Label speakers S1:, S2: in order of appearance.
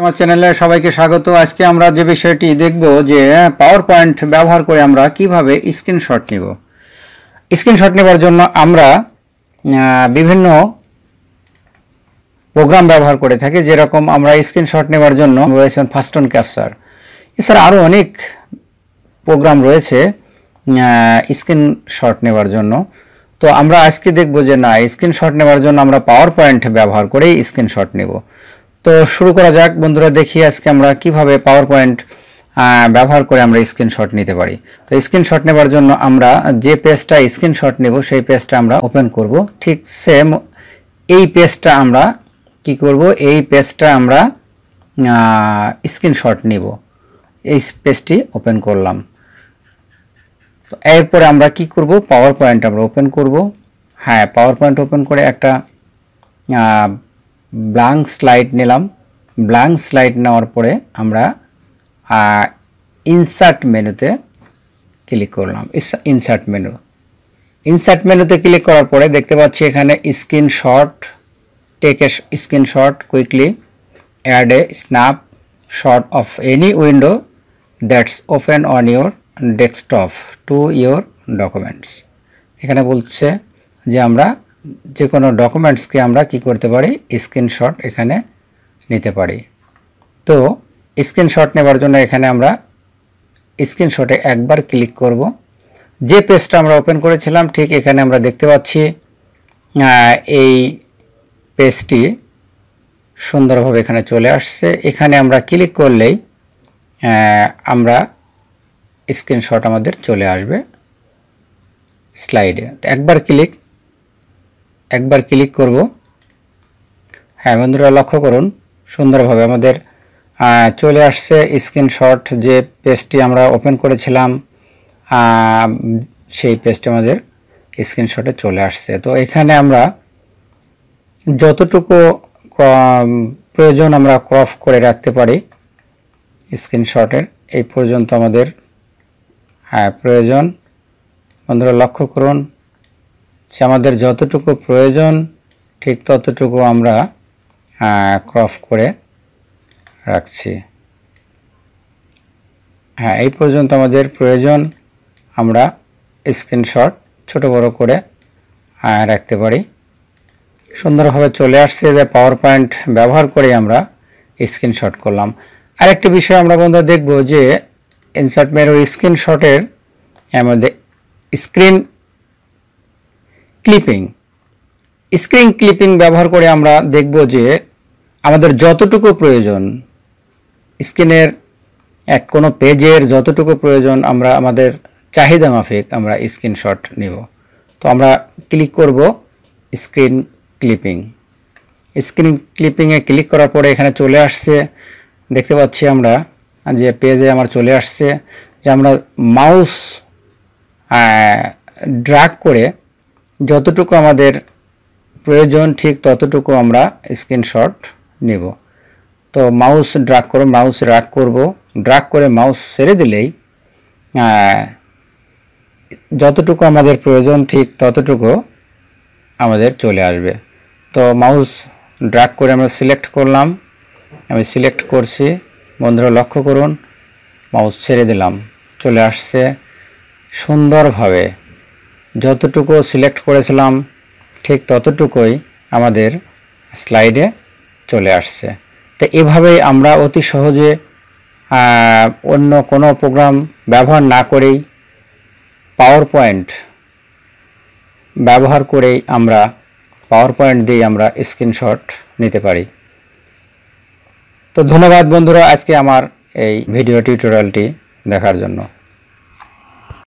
S1: আমার চ্যানেলে সবাইকে স্বাগত আজকে আমরা যে বিষয়টি দেখব যে পাওয়ার পয়েন্ট ব্যবহার করে আমরা কিভাবে স্ক্রিনশট নিব স্ক্রিনশট নেবার জন্য আমরা বিভিন্ন প্রোগ্রাম ব্যবহার করে থাকি যেরকম আমরা স্ক্রিনশট নেবার জন্য রয়েছে ফাস্টন ক্যাপচার এছাড়া আরও অনেক প্রোগ্রাম রয়েছে স্ক্রিনশট নেবার জন্য তো আমরা আজকে দেখব যে না স্ক্রিনশট নেবার জন্য আমরা পাওয়ার পয়েন্ট ব্যবহার করেই স্ক্রিনশট নেব তো শুরু করা যাক বন্ধুরা দেখি আজকে আমরা কিভাবে পাওয়ার পয়েন্ট ব্যবহার করে আমরা স্ক্রিনশট নিতে পারি তো স্ক্রিনশট নেবার জন্য আমরা যে পেজটা স্ক্রিনশট নেব সেই পেজটা আমরা ওপেন করব ঠিক সেম এই পেজটা আমরা কি করব এই পেজটা আমরা স্ক্রিনশট নিব এই পেজটি ওপেন করলাম তো এরপরে আমরা কি করব পাওয়ার পয়েন্ট আমরা ওপেন করব হ্যাঁ পাওয়ার পয়েন্ট ওপেন করে একটা ব্লাঙ্ক স্লাইড নিলাম ব্লাঙ্ক স্লাইড নেওয়ার পরে আমরা ইনসার্ট মেনুতে ক্লিক করলাম ইনসার্ট মেনু ইনসার্ট মেনুতে ক্লিক করার পরে দেখতে পাচ্ছি এখানে screenshot take a screenshot quickly add a snapshot of any window that's open on your desktop to your documents এখানে বলছে যে আমরা যে কোনো ডকুমেন্টসকে আমরা কি করতে পারি স্ক্রিনশট এখানে নিতে পারি তো স্ক্রিনশট নেবার জন্য এখানে আমরা স্ক্রিনশটে একবার ক্লিক করব যে পেজটা আমরা ওপেন করেছিলাম ঠিক এখানে আমরা দেখতে পাচ্ছি এই পেজটি সুন্দরভাবে এখানে চলে আসছে এখানে আমরা ক্লিক করলেই আমরা স্ক্রিনশট আমাদের চলে আসবে স্লাইডে একবার ক্লিক একবার ক্লিক করব হ্যাঁ বন্ধুরা লক্ষ্য করুন সুন্দরভাবে আমাদের চলে আসছে স্ক্রিনশট যে পেজটি আমরা ওপেন করেছিলাম সেই পেজটি আমাদের স্ক্রিনশটে চলে আসছে তো এখানে আমরা যতটুকু প্রয়োজন আমরা ক্রপ করে রাখতে পারি স্ক্রিনশটের এই পর্যন্ত আমাদের হ্যাঁ প্রয়োজন বন্ধুরা লক্ষ্য করুন আমাদের যতটুকু প্রয়োজন ঠিক ততটুকু আমরা ক্রফ করে রাখছি হ্যাঁ এই পর্যন্ত আমাদের প্রয়োজন আমরা স্ক্রিনশট ছোট বড় করে রাখতে পারি সুন্দরভাবে চলে আসছে যে পাওয়ার পয়েন্ট ব্যবহার করে আমরা স্ক্রিনশট করলাম আরেকটি বিষয় আমরা বন্ধুরা দেখব যে ইনসার্ট মেরোর স্ক্রিনশটের মধ্যে স্ক্রিন ক্লিপিং স্ক্রিন ক্লিপিং ব্যবহার করে আমরা দেখব যে আমাদের যতটুকু প্রয়োজন স্ক্রিনের এক কোনো পেজের যতটুকু প্রয়োজন আমরা আমাদের চাহিদা মাফিক আমরা স্ক্রিনশট নেব তো আমরা ক্লিক করব স্ক্রিন ক্লিপিং স্ক্রিন ক্লিপিংয়ে ক্লিক করার পরে এখানে চলে আসছে দেখতে পাচ্ছি আমরা যে পেজে আমার চলে আসছে যে আমরা মাউস ড্রাগ করে যতটুকু আমাদের প্রয়োজন ঠিক ততটুকু আমরা স্ক্রিনশট নেব তো মাউস ড্রাগ করো মাউস ড্রাগ করব ড্রাগ করে মাউস সেরে দিলেই যতটুকু আমাদের প্রয়োজন ঠিক ততটুকু আমাদের চলে আসবে তো মাউস ড্রাগ করে আমরা সিলেক্ট করলাম আমি সিলেক্ট করছি বন্ধুরা লক্ষ্য করুন মাউস ছেড়ে দিলাম চলে আসছে সুন্দরভাবে যতটুকু সিলেক্ট করেছিলাম ঠিক ততটুকুই আমাদের স্লাইডে চলে আসছে তো এভাবেই আমরা অতি সহজে অন্য কোনো প্রোগ্রাম ব্যবহার না করেই পাওয়ার পয়েন্ট ব্যবহার করেই আমরা পাওয়ার পয়েন্ট দিয়ে আমরা স্ক্রিনশট নিতে পারি তো ধন্যবাদ বন্ধুরা আজকে আমার এই ভিডিও টিউটোরিয়ালটি দেখার জন্য